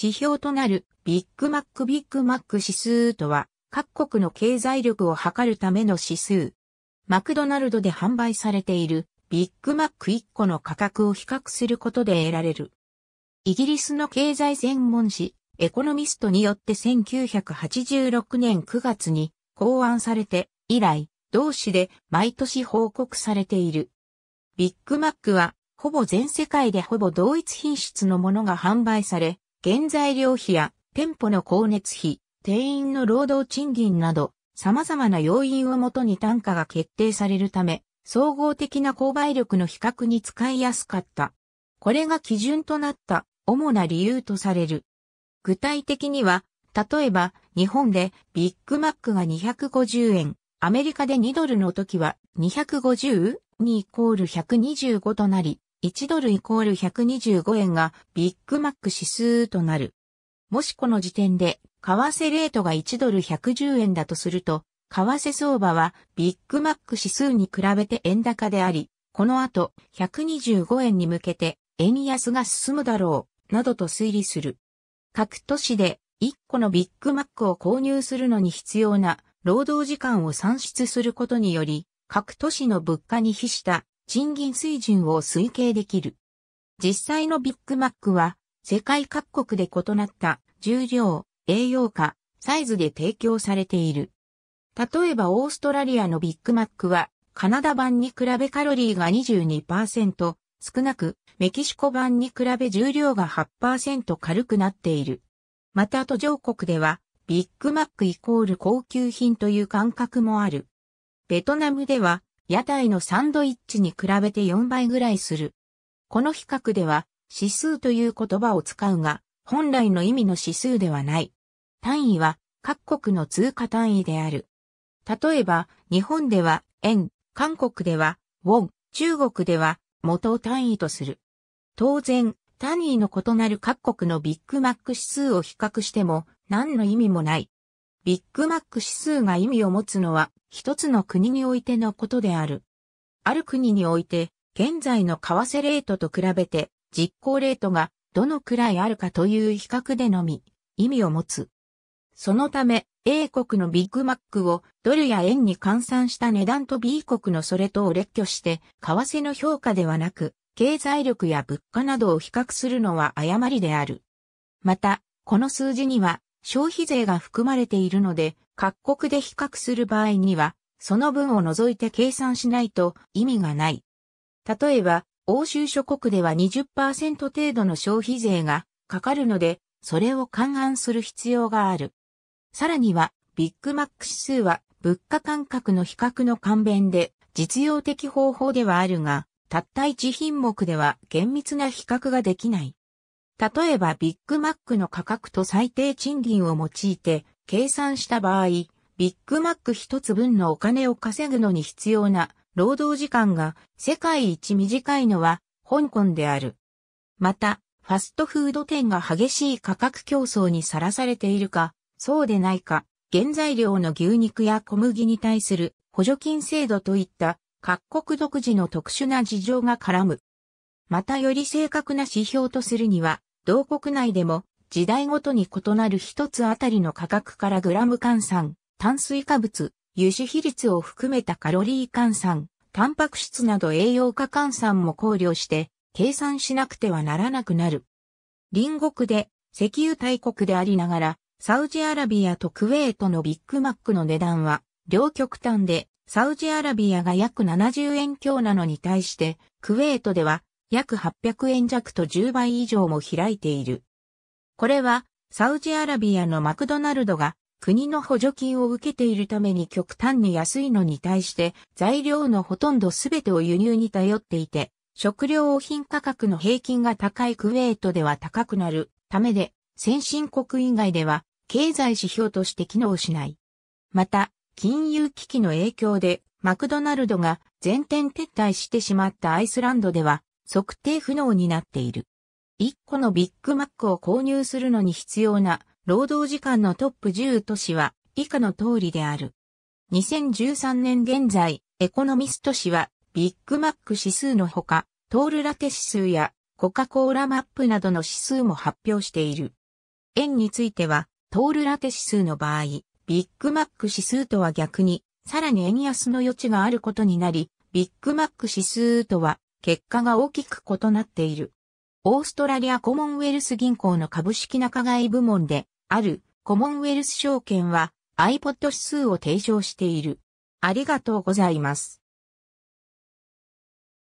指標となるビッグマックビッグマック指数とは各国の経済力を測るための指数。マクドナルドで販売されているビッグマック1個の価格を比較することで得られる。イギリスの経済専門誌エコノミストによって1986年9月に考案されて以来同誌で毎年報告されている。ビッグマックはほぼ全世界でほぼ同一品質のものが販売され、原材料費や店舗の光熱費、定員の労働賃金など、様々な要因をもとに単価が決定されるため、総合的な購買力の比較に使いやすかった。これが基準となった主な理由とされる。具体的には、例えば日本でビッグマックが250円、アメリカで2ドルの時は250にイコール125となり、1ドルイコール125円がビッグマック指数となる。もしこの時点で、為替レートが1ドル110円だとすると、為替相場はビッグマック指数に比べて円高であり、この後125円に向けて円安が進むだろう、などと推理する。各都市で1個のビッグマックを購入するのに必要な労働時間を算出することにより、各都市の物価に比した賃金水準を推計できる。実際のビッグマックは、世界各国で異なった重量、栄養価、サイズで提供されている。例えばオーストラリアのビッグマックは、カナダ版に比べカロリーが22%少なく、メキシコ版に比べ重量が8%軽くなっている。また途上国では、ビッグマックイコール高級品という感覚もある。ベトナムでは、屋台のサンドイッチに比べて4倍ぐらいする。この比較では、指数という言葉を使うが、本来の意味の指数ではない。単位は各国の通貨単位である。例えば、日本では円、韓国ではウォン、中国では元を単位とする。当然、単位の異なる各国のビッグマック指数を比較しても何の意味もない。ビッグマック指数が意味を持つのは、一つの国においてのことである。ある国において、現在の為替レートと比べて、実行レートがどのくらいあるかという比較でのみ、意味を持つ。そのため、A 国のビッグマックをドルや円に換算した値段と B 国のそれとを列挙して、為替の評価ではなく、経済力や物価などを比較するのは誤りである。また、この数字には消費税が含まれているので、各国で比較する場合には、その分を除いて計算しないと意味がない。例えば、欧州諸国では20%程度の消費税がかかるので、それを勘案する必要がある。さらには、ビッグマック指数は物価感覚の比較の勘弁で実用的方法ではあるが、たった1品目では厳密な比較ができない。例えばビッグマックの価格と最低賃金を用いて計算した場合、ビッグマック一つ分のお金を稼ぐのに必要な労働時間が世界一短いのは香港である。また、ファストフード店が激しい価格競争にさらされているか、そうでないか、原材料の牛肉や小麦に対する補助金制度といった各国独自の特殊な事情が絡む。またより正確な指標とするには、同国内でも時代ごとに異なる一つあたりの価格からグラム換算、炭水化物、油脂比率を含めたカロリー換算、タンパク質など栄養価換算も考慮して計算しなくてはならなくなる。隣国で石油大国でありながら、サウジアラビアとクウェートのビッグマックの値段は両極端で、サウジアラビアが約70円強なのに対して、クウェートでは約800円弱と10倍以上も開いている。これは、サウジアラビアのマクドナルドが国の補助金を受けているために極端に安いのに対して材料のほとんど全てを輸入に頼っていて、食料品価格の平均が高いクウェートでは高くなるためで、先進国以外では経済指標として機能しない。また、金融危機の影響でマクドナルドが全店撤退してしまったアイスランドでは測定不能になっている。1個のビッグマックを購入するのに必要な労働時間のトップ10都市は以下の通りである。2013年現在、エコノミスト市はビッグマック指数のほか、トールラテ指数やコカ・コーラマップなどの指数も発表している。円については、トールラテ指数の場合、ビッグマック指数とは逆に、さらに円安の余地があることになり、ビッグマック指数とは結果が大きく異なっている。オーストラリアコモンウェルス銀行の株式仲買部門であるコモンウェルス証券は iPod 指数を提唱している。ありがとうございます。